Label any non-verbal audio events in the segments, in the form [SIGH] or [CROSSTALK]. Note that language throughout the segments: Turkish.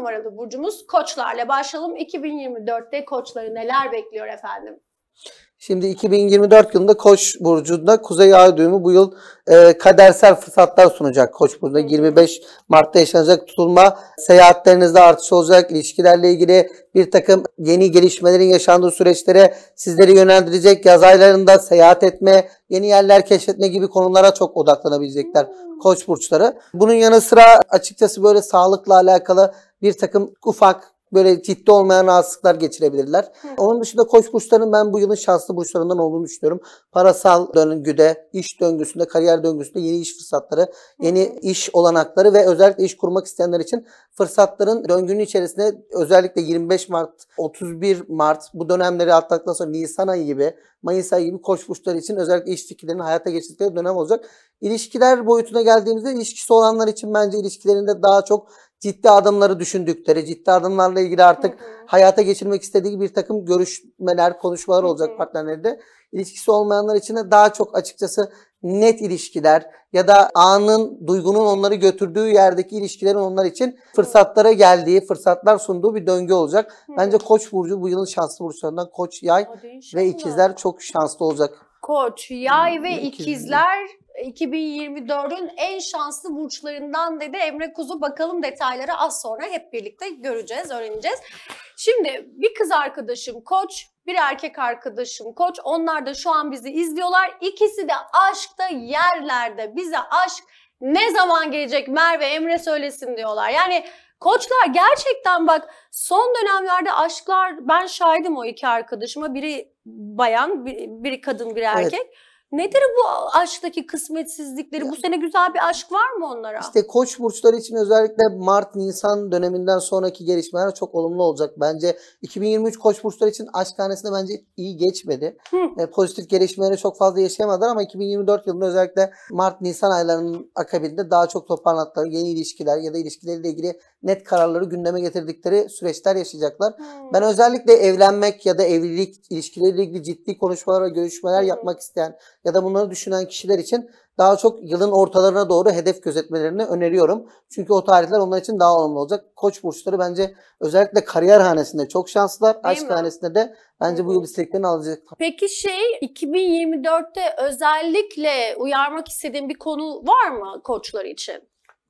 numaralı burcumuz koçlarla başlayalım. 2024'te koçları neler bekliyor efendim? Şimdi 2024 yılında Koç burcunda Kuzey Ay düğümü bu yıl e, kadersel fırsatlar sunacak. Koç burcunda 25 Mart'ta yaşanacak tutulma, seyahatlerinizde artış olacak, ilişkilerle ilgili bir takım yeni gelişmelerin yaşandığı süreçlere sizleri yönlendirecek. Yaz aylarında seyahat etme, yeni yerler keşfetme gibi konulara çok odaklanabilecekler Koç burçları. Bunun yanı sıra açıkçası böyle sağlıkla alakalı bir takım ufak böyle ciddi olmayan rahatsızlıklar geçirebilirler. Hı. Onun dışında koç burçlarının ben bu yılın şanslı burçlarından olduğunu düşünüyorum. Parasal döngüde, iş döngüsünde, kariyer döngüsünde yeni iş fırsatları, yeni Hı. iş olanakları ve özellikle iş kurmak isteyenler için fırsatların döngünün içerisinde özellikle 25 Mart, 31 Mart bu dönemleri atlattıktan sonra Nisan ayı gibi, Mayıs ayı gibi koç burçları için özellikle iş fikirlerini hayata geçirdikleri dönem olacak. İlişkiler boyutuna geldiğimizde ilişkisi olanlar için bence ilişkilerinde daha çok ciddi adımları düşündükleri, ciddi adımlarla ilgili artık hı hı. hayata geçirmek istediği bir takım görüşmeler, konuşmalar olacak partnerlerinde. İlişkisi olmayanlar için de daha çok açıkçası net ilişkiler ya da anın, duygunun onları götürdüğü yerdeki ilişkilerin onlar için fırsatlara geldiği, fırsatlar sunduğu bir döngü olacak. Bence Koç burcu bu yılın şanslı burçlarından Koç, Yay ve İkizler çok şanslı olacak. Koç, Yay ve İkizler 2024'ün en şanslı burçlarından dedi Emre Kuzu. Bakalım detayları az sonra hep birlikte göreceğiz, öğreneceğiz. Şimdi bir kız arkadaşım koç, bir erkek arkadaşım koç. Onlar da şu an bizi izliyorlar. İkisi de aşkta yerlerde. Bize aşk ne zaman gelecek Merve Emre söylesin diyorlar. Yani Koçlar gerçekten bak son dönemlerde aşklar ben şahidim o iki arkadaşıma biri bayan biri kadın biri erkek. Evet. Nedir bu aşktaki kısmetsizlikleri? Ya. Bu sene güzel bir aşk var mı onlara? İşte koç burçları için özellikle Mart Nisan döneminden sonraki gelişmeler çok olumlu olacak bence. 2023 koç burçları için aşk hanesinde bence iyi geçmedi. E, pozitif gelişmeleri çok fazla yaşayamadılar ama 2024 yılında özellikle Mart Nisan aylarının akabinde daha çok toparlandıkları yeni ilişkiler ya da ilişkileriyle ilgili net kararları gündeme getirdikleri süreçler yaşayacaklar. Hmm. Ben özellikle evlenmek ya da evlilik ilişkileriyle ilgili ciddi konuşmalar ve görüşmeler hmm. yapmak isteyen ya da bunları düşünen kişiler için daha çok yılın ortalarına doğru hedef gözetmelerini öneriyorum. Çünkü o tarihler onlar için daha olumlu olacak. Koç burçları bence özellikle kariyer hanesinde çok şanslılar. Değil Aşk mi? hanesinde de bence bu yıl isteklerini alacak. Peki şey 2024'te özellikle uyarmak istediğim bir konu var mı koçlar için?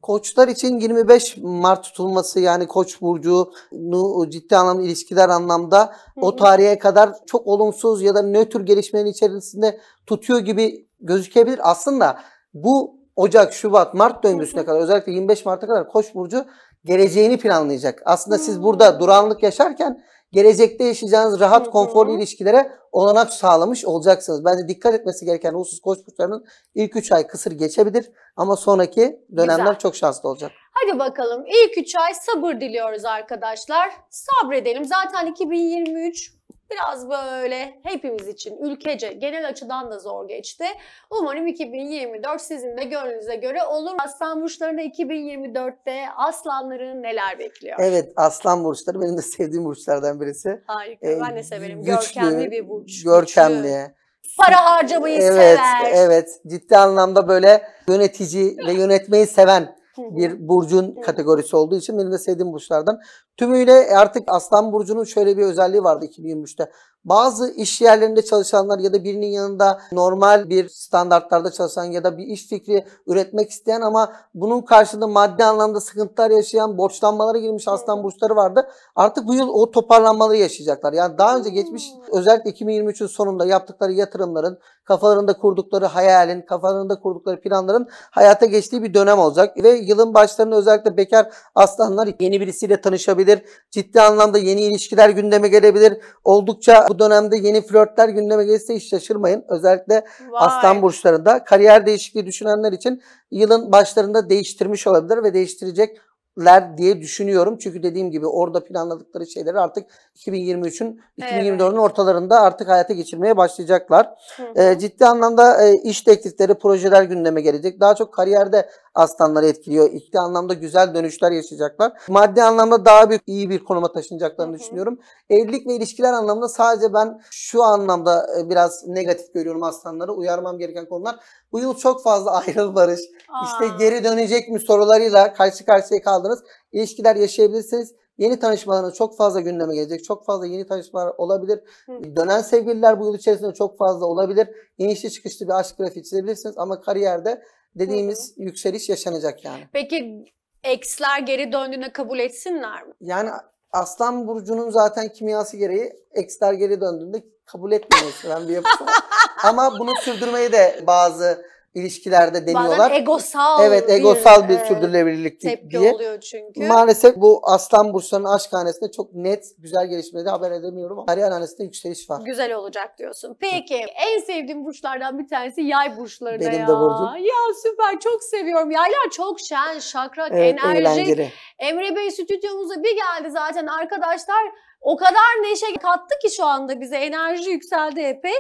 Koçlar için 25 Mart tutulması yani Koç burcunu ciddi anlamda ilişkiler anlamda o tarihe kadar çok olumsuz ya da nötr gelişmenin içerisinde tutuyor gibi gözükebilir. Aslında bu Ocak, Şubat, Mart döngüsüne kadar özellikle 25 Mart'a kadar Koç burcu geleceğini planlayacak. Aslında siz burada duranlık yaşarken gelecekte yaşayacağınız rahat, konforlu ilişkilere olanak sağlamış olacaksınız. Bence dikkat etmesi gereken husus koç burçlarının ilk 3 ay kısır geçebilir ama sonraki dönemler Güzel. çok şanslı olacak. Hadi bakalım ilk 3 ay sabır diliyoruz arkadaşlar. Sabredelim. Zaten 2023 Biraz böyle hepimiz için ülkece genel açıdan da zor geçti. Umarım 2024 sizin de gönlünüze göre olur. Aslan burçlarına 2024'te aslanların neler bekliyor? Evet aslan burçları benim de sevdiğim burçlardan birisi. Harika ee, ben de severim. Güçlü, görkemli bir burç. Görkemli. Güçlü para harcamayı evet, sever. Evet, ciddi anlamda böyle yönetici ve yönetmeyi seven bir burcun kategorisi olduğu için benim de sevdiğim burçlardan. Tümüyle artık Aslan Burcu'nun şöyle bir özelliği vardı 2023'te. Bazı iş yerlerinde çalışanlar ya da birinin yanında normal bir standartlarda çalışan ya da bir iş fikri üretmek isteyen ama bunun karşılığında maddi anlamda sıkıntılar yaşayan borçlanmalara girmiş aslan burçları vardı. Artık bu yıl o toparlanmaları yaşayacaklar. Yani daha önce geçmiş hmm. özellikle 2023'ün sonunda yaptıkları yatırımların, kafalarında kurdukları hayalin, kafalarında kurdukları planların hayata geçtiği bir dönem olacak. Ve yılın başlarında özellikle bekar aslanlar yeni birisiyle tanışabilir. Ciddi anlamda yeni ilişkiler gündeme gelebilir. Oldukça bu dönemde yeni flörtler gündeme gelirse hiç şaşırmayın. Özellikle Vay. aslan burçlarında kariyer değişikliği düşünenler için yılın başlarında değiştirmiş olabilir ve değiştirecek ler diye düşünüyorum. Çünkü dediğim gibi orada planladıkları şeyleri artık 2023'ün 2024'ün evet. ortalarında artık hayata geçirmeye başlayacaklar. Hı hı. E, ciddi anlamda e, iş teklifleri, projeler gündeme gelecek. Daha çok kariyerde aslanları etkiliyor. İkli anlamda güzel dönüşler yaşayacaklar. Maddi anlamda daha büyük iyi bir konuma taşınacaklarını hı hı. düşünüyorum. Evlilik ve ilişkiler anlamında sadece ben şu anlamda e, biraz negatif görüyorum aslanları. Uyarmam gereken konular. Bu yıl çok fazla [LAUGHS] ayrıl barış, Aa. işte geri dönecek mi sorularıyla karşı karşıya kaldım yaşamadığınız ilişkiler yaşayabilirsiniz. Yeni tanışmalarınız çok fazla gündeme gelecek. Çok fazla yeni tanışmalar olabilir. Hı. Dönen sevgililer bu yıl içerisinde çok fazla olabilir. İnişli çıkışlı bir aşk grafiği çizebilirsiniz ama kariyerde dediğimiz Hı. yükseliş yaşanacak yani. Peki eksler geri döndüğüne kabul etsinler mi? Yani Aslan Burcu'nun zaten kimyası gereği eksler geri döndüğünde kabul etmemesi ben bir yapısı [LAUGHS] Ama bunu sürdürmeyi de bazı ilişkilerde deniyorlar. Bazen egosal. Evet egosal bir, bir e, sürdürülebilirlik tepki diye. oluyor çünkü. Maalesef bu Aslan Bursa'nın aşk hanesinde çok net güzel gelişmeleri haber edemiyorum ama Arian hanesinde yükseliş var. Güzel olacak diyorsun. Peki en sevdiğim burçlardan bir tanesi yay burçları Benim ya. de burcum. Ya süper çok seviyorum. Yaylar çok şen, şakrak, evet, enerji. Emre Bey stüdyomuza bir geldi zaten arkadaşlar o kadar neşe kattı ki şu anda bize enerji yükseldi epey.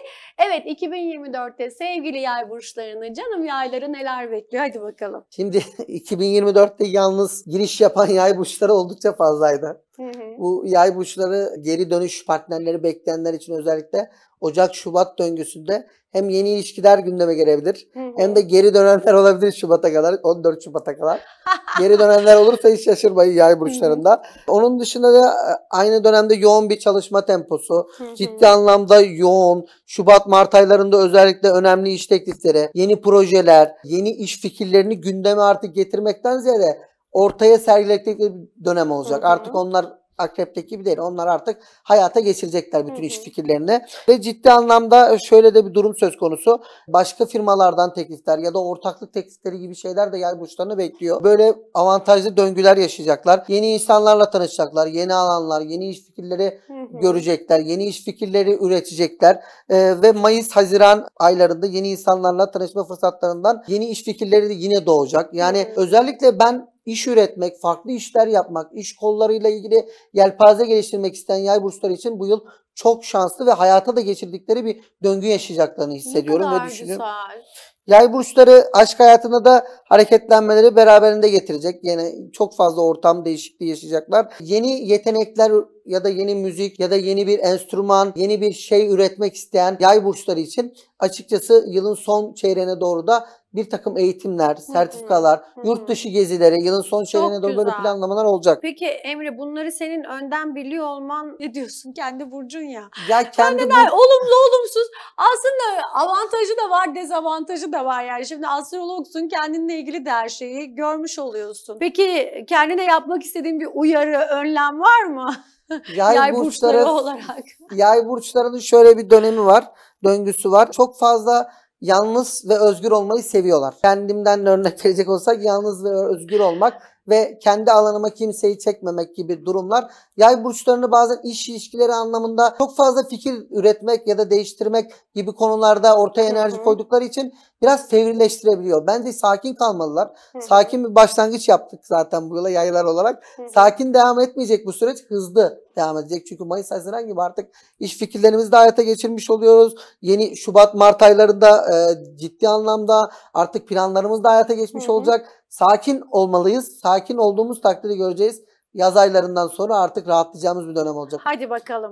Evet 2024'te sevgili yay burçlarını, canım yayları neler bekliyor? Hadi bakalım. Şimdi 2024'te [LAUGHS] yalnız giriş yapan yay burçları oldukça fazlaydı. Hı hı. Bu yay burçları geri dönüş partnerleri bekleyenler için özellikle Ocak-Şubat döngüsünde hem yeni ilişkiler gündeme gelebilir hı hı. hem de geri dönenler olabilir Şubat'a kadar 14 Şubat'a kadar. geri dönenler olursa hiç şaşırmayın yay burçlarında. Hı Onun dışında da e, aynı dönemde yoğun bir çalışma temposu, ciddi anlamda yoğun, Şubat-Mart aylarında özellikle önemli iş teklifleri, yeni projeler, yeni iş fikirlerini gündeme artık getirmekten ziyade ortaya bir dönem olacak. Hı hı. Artık onlar akrepteki bir değil. Onlar artık hayata geçirecekler bütün iş fikirlerini. Ve ciddi anlamda şöyle de bir durum söz konusu. Başka firmalardan teklifler ya da ortaklık teklifleri gibi şeyler de yer burçlarını bekliyor. Böyle avantajlı döngüler yaşayacaklar. Yeni insanlarla tanışacaklar. Yeni alanlar, yeni iş fikirleri görecekler. Yeni iş fikirleri üretecekler. Ee, ve Mayıs, Haziran aylarında yeni insanlarla tanışma fırsatlarından yeni iş fikirleri de yine doğacak. Yani özellikle ben iş üretmek, farklı işler yapmak, iş kollarıyla ilgili yelpaze geliştirmek isteyen yay bursları için bu yıl çok şanslı ve hayata da geçirdikleri bir döngü yaşayacaklarını hissediyorum ne kadar ve düşünüyorum. Güzel. Yay burçları aşk hayatında da hareketlenmeleri beraberinde getirecek. Yani çok fazla ortam değişikliği yaşayacaklar. Yeni yetenekler ya da yeni müzik ya da yeni bir enstrüman, yeni bir şey üretmek isteyen yay burçları için açıkçası yılın son çeyreğine doğru da bir takım eğitimler, sertifikalar, hı hı. yurt dışı gezileri, yılın son çeyreğine doğru böyle planlamalar olacak. Peki Emre bunları senin önden biliyor olman ne diyorsun? Kendi burcun ya. Ya kendi ben bu... olumlu olumsuz aslında avantajı da var, dezavantajı da var yani. Şimdi astrologsun, kendinle ilgili de her şeyi görmüş oluyorsun. Peki kendine yapmak istediğin bir uyarı, önlem var mı? [LAUGHS] Yay, yay burçları olarak. Yay burçlarının şöyle bir dönemi var, döngüsü var. Çok fazla yalnız ve özgür olmayı seviyorlar. Kendimden örnek verecek olsak yalnız ve özgür olmak ve kendi alanıma kimseyi çekmemek gibi durumlar. Yay burçlarını bazen iş ilişkileri anlamında çok fazla fikir üretmek ya da değiştirmek gibi konularda ortaya enerji Hı-hı. koydukları için biraz fevrileştirebiliyor. Bence sakin kalmalılar. Hı-hı. Sakin bir başlangıç yaptık zaten bu yola yaylar olarak. Hı-hı. Sakin devam etmeyecek bu süreç. Hızlı devam edecek. Çünkü Mayıs, Haziran gibi artık iş fikirlerimizi de hayata geçirmiş oluyoruz. Yeni Şubat, Mart aylarında e, ciddi anlamda artık planlarımız da hayata geçmiş Hı-hı. olacak Sakin olmalıyız. Sakin olduğumuz takdiri göreceğiz. Yaz aylarından sonra artık rahatlayacağımız bir dönem olacak. Hadi bakalım.